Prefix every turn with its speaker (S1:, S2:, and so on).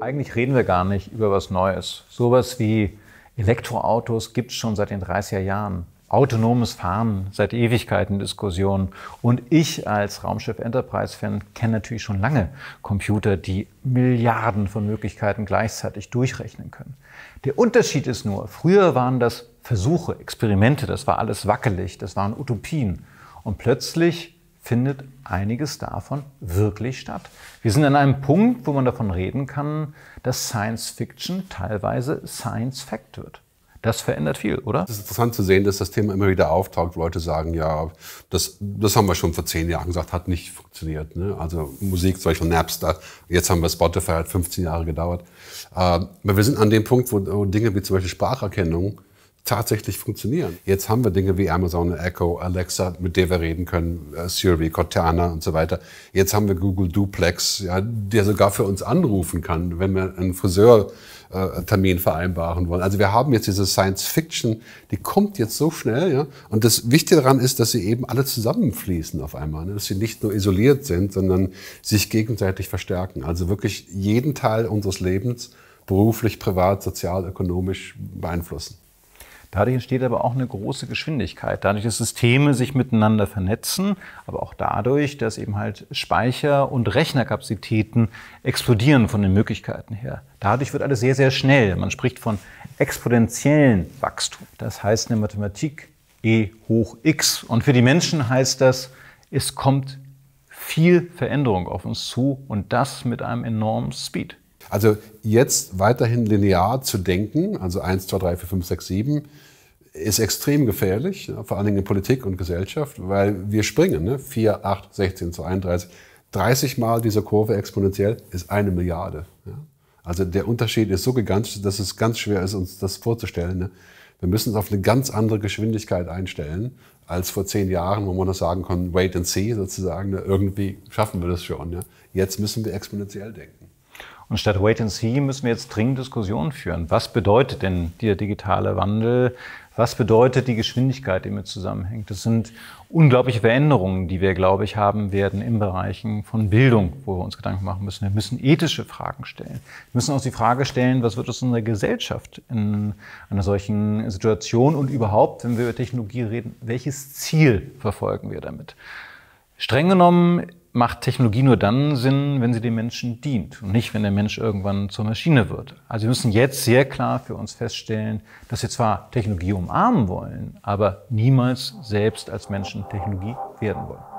S1: Eigentlich reden wir gar nicht über was Neues. Sowas wie Elektroautos gibt es schon seit den 30er Jahren. Autonomes Fahren seit Ewigkeiten Diskussion. Und ich als Raumschiff Enterprise-Fan kenne natürlich schon lange Computer, die Milliarden von Möglichkeiten gleichzeitig durchrechnen können. Der Unterschied ist nur, früher waren das Versuche, Experimente, das war alles wackelig, das waren Utopien. Und plötzlich findet einiges davon wirklich statt. Wir sind an einem Punkt, wo man davon reden kann, dass Science Fiction teilweise Science Fact wird.
S2: Das verändert viel, oder? Es ist interessant zu sehen, dass das Thema immer wieder auftaucht. Leute sagen, ja, das, das haben wir schon vor zehn Jahren gesagt, hat nicht funktioniert. Ne? Also Musik, zum Beispiel Napster, jetzt haben wir Spotify, hat 15 Jahre gedauert. Äh, aber wir sind an dem Punkt, wo Dinge wie zum Beispiel Spracherkennung tatsächlich funktionieren. Jetzt haben wir Dinge wie Amazon Echo, Alexa, mit der wir reden können, äh, Siri, Cortana und so weiter. Jetzt haben wir Google Duplex, ja, der sogar für uns anrufen kann, wenn wir einen Friseurtermin äh, vereinbaren wollen. Also wir haben jetzt diese Science Fiction, die kommt jetzt so schnell. Ja? Und das Wichtige daran ist, dass sie eben alle zusammenfließen auf einmal, ne? dass sie nicht nur isoliert sind, sondern sich gegenseitig verstärken. Also wirklich jeden Teil unseres Lebens beruflich, privat, sozial, ökonomisch beeinflussen.
S1: Dadurch entsteht aber auch eine große Geschwindigkeit, dadurch, dass Systeme sich miteinander vernetzen, aber auch dadurch, dass eben halt Speicher- und Rechnerkapazitäten explodieren von den Möglichkeiten her. Dadurch wird alles sehr, sehr schnell. Man spricht von exponentiellen Wachstum. Das heißt in der Mathematik E hoch x. Und für die Menschen heißt das, es kommt viel Veränderung auf uns zu und das mit einem enormen
S2: Speed. Also jetzt weiterhin linear zu denken, also 1, 2, 3, 4, 5, 6, 7, ist extrem gefährlich, ne, vor allen Dingen in Politik und Gesellschaft, weil wir springen. Ne? 4, 8, 16 zu 31. 30 Mal diese Kurve exponentiell ist eine Milliarde. Ja? Also der Unterschied ist so gigantisch, dass es ganz schwer ist, uns das vorzustellen. Ne? Wir müssen uns auf eine ganz andere Geschwindigkeit einstellen als vor zehn Jahren, wo man das sagen konnte, wait and see sozusagen, ne? irgendwie schaffen wir das schon. Ja? Jetzt müssen wir exponentiell denken.
S1: Und statt Wait and See müssen wir jetzt dringend Diskussionen führen. Was bedeutet denn der digitale Wandel? Was bedeutet die Geschwindigkeit, die mit zusammenhängt? Das sind unglaubliche Veränderungen, die wir, glaube ich, haben werden in Bereichen von Bildung, wo wir uns Gedanken machen müssen. Wir müssen ethische Fragen stellen. Wir müssen uns die Frage stellen, was wird aus unserer Gesellschaft in einer solchen Situation und überhaupt, wenn wir über Technologie reden, welches Ziel verfolgen wir damit? Streng genommen macht Technologie nur dann Sinn, wenn sie dem Menschen dient und nicht, wenn der Mensch irgendwann zur Maschine wird. Also wir müssen jetzt sehr klar für uns feststellen, dass wir zwar Technologie umarmen wollen, aber niemals selbst als Menschen Technologie werden wollen.